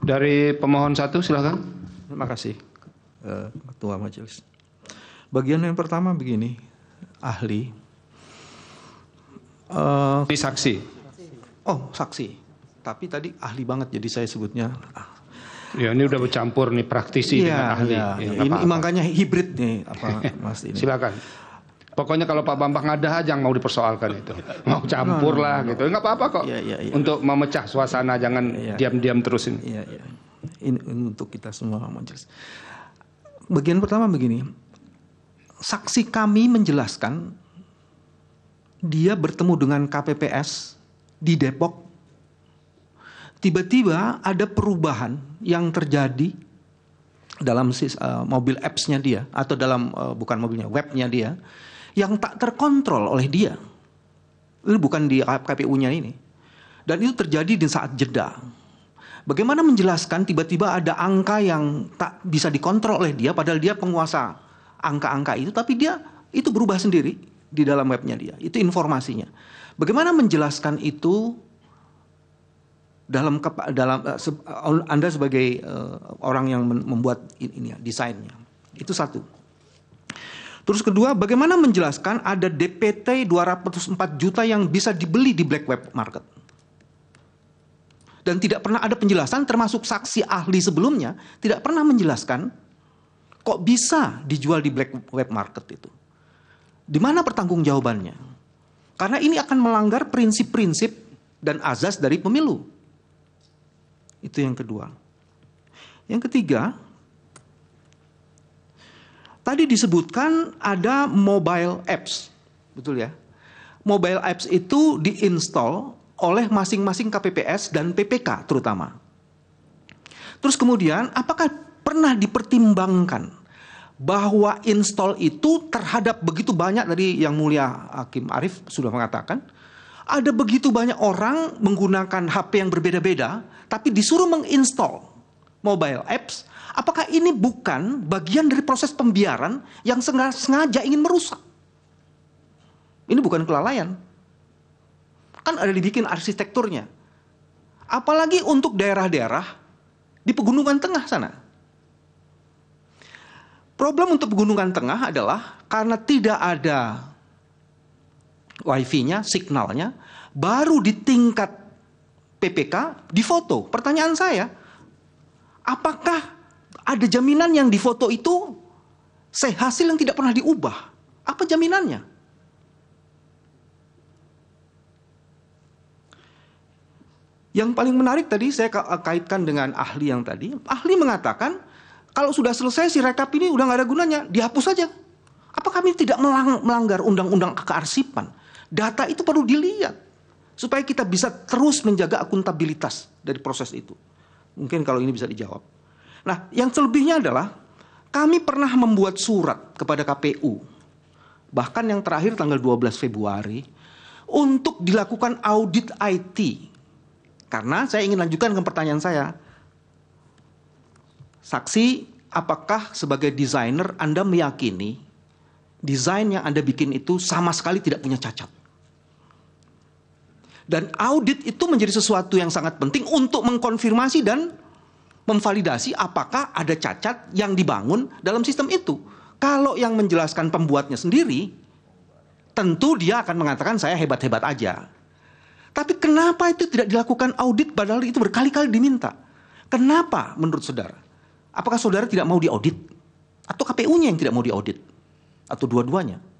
Dari pemohon satu silakan, Terima kasih eh, Ketua Majelis. Bagian yang pertama begini, ahli. Uh, saksi. Oh saksi, tapi tadi ahli banget jadi saya sebutnya. Ya ini udah bercampur nih praktisi ya, dengan ahli. Iya, ya. ya ini apa -apa. makanya hibrid nih apa mas ini. Silakan. Pokoknya kalau Pak Bambang ada aja yang mau dipersoalkan itu, mau campur lah iya, iya. gitu, nggak apa-apa kok. Ya, ya, ya. Untuk memecah suasana, jangan iya, diam-diam ya. terusin. Ya, ya. Ini, ini untuk kita semua majelis. Bagian pertama begini, saksi kami menjelaskan dia bertemu dengan KPPS di Depok. Tiba-tiba ada perubahan yang terjadi dalam eh, mobil apps-nya dia atau dalam eh, bukan mobilnya webnya dia yang tak terkontrol oleh dia. Ini bukan di KPU-nya ini. Dan itu terjadi di saat jeda. Bagaimana menjelaskan tiba-tiba ada angka yang tak bisa dikontrol oleh dia padahal dia penguasa angka-angka itu tapi dia itu berubah sendiri di dalam webnya dia. Itu informasinya. Bagaimana menjelaskan itu dalam dalam eh, eh, Anda sebagai eh, orang yang membuat ini ya, desainnya. Itu satu. Terus kedua, bagaimana menjelaskan ada DPT 204 juta yang bisa dibeli di black web market? Dan tidak pernah ada penjelasan termasuk saksi ahli sebelumnya tidak pernah menjelaskan kok bisa dijual di black web market itu. Di mana pertanggung jawabannya? Karena ini akan melanggar prinsip-prinsip dan azas dari pemilu. Itu yang kedua. Yang ketiga, Tadi disebutkan ada mobile apps, betul ya? Mobile apps itu diinstal oleh masing-masing KPPS dan PPK terutama. Terus kemudian apakah pernah dipertimbangkan bahwa install itu terhadap begitu banyak dari yang mulia Hakim Arif sudah mengatakan ada begitu banyak orang menggunakan HP yang berbeda-beda tapi disuruh menginstall mobile apps Apakah ini bukan bagian dari proses pembiaran yang sengaja ingin merusak? Ini bukan kelalaian. Kan ada dibikin arsitekturnya. Apalagi untuk daerah-daerah di pegunungan tengah sana. Problem untuk pegunungan tengah adalah karena tidak ada wifi-nya, signalnya, baru di tingkat PPK difoto. Pertanyaan saya, apakah ada jaminan yang di foto itu saya hasil yang tidak pernah diubah. Apa jaminannya? Yang paling menarik tadi saya kaitkan dengan ahli yang tadi. Ahli mengatakan kalau sudah selesai si rekap ini udah nggak ada gunanya, dihapus saja. Apa kami tidak melanggar undang-undang kearsipan? Data itu perlu dilihat supaya kita bisa terus menjaga akuntabilitas dari proses itu. Mungkin kalau ini bisa dijawab. Nah, yang selebihnya adalah kami pernah membuat surat kepada KPU. Bahkan yang terakhir tanggal 12 Februari untuk dilakukan audit IT. Karena saya ingin lanjutkan ke pertanyaan saya. Saksi, apakah sebagai desainer Anda meyakini desain yang Anda bikin itu sama sekali tidak punya cacat? Dan audit itu menjadi sesuatu yang sangat penting untuk mengkonfirmasi dan memvalidasi apakah ada cacat yang dibangun dalam sistem itu. Kalau yang menjelaskan pembuatnya sendiri, tentu dia akan mengatakan saya hebat-hebat aja. Tapi kenapa itu tidak dilakukan audit padahal itu berkali-kali diminta? Kenapa menurut saudara? Apakah saudara tidak mau diaudit? Atau KPU-nya yang tidak mau diaudit? Atau dua-duanya?